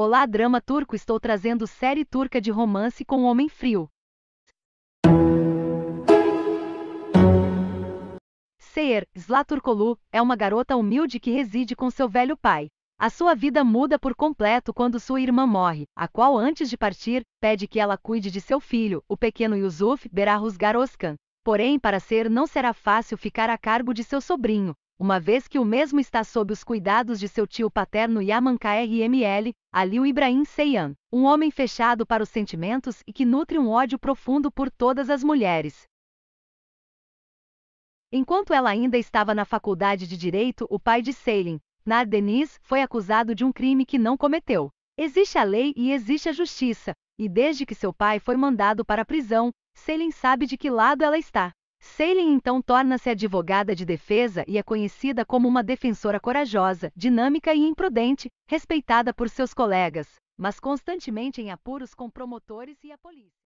Olá drama turco estou trazendo série turca de romance com homem frio. Seir, Zlaturkolu, é uma garota humilde que reside com seu velho pai. A sua vida muda por completo quando sua irmã morre, a qual antes de partir, pede que ela cuide de seu filho, o pequeno Yusuf Berahus Garoskan. Porém para Ser não será fácil ficar a cargo de seu sobrinho, uma vez que o mesmo está sob os cuidados de seu tio paterno Yaman KRML, Aliu Ibrahim Seyan, um homem fechado para os sentimentos e que nutre um ódio profundo por todas as mulheres. Enquanto ela ainda estava na faculdade de Direito, o pai de Seiling, Nar Denis, foi acusado de um crime que não cometeu. Existe a lei e existe a justiça, e desde que seu pai foi mandado para a prisão, Seiling sabe de que lado ela está. Seilen então torna-se advogada de defesa e é conhecida como uma defensora corajosa, dinâmica e imprudente, respeitada por seus colegas, mas constantemente em apuros com promotores e a polícia.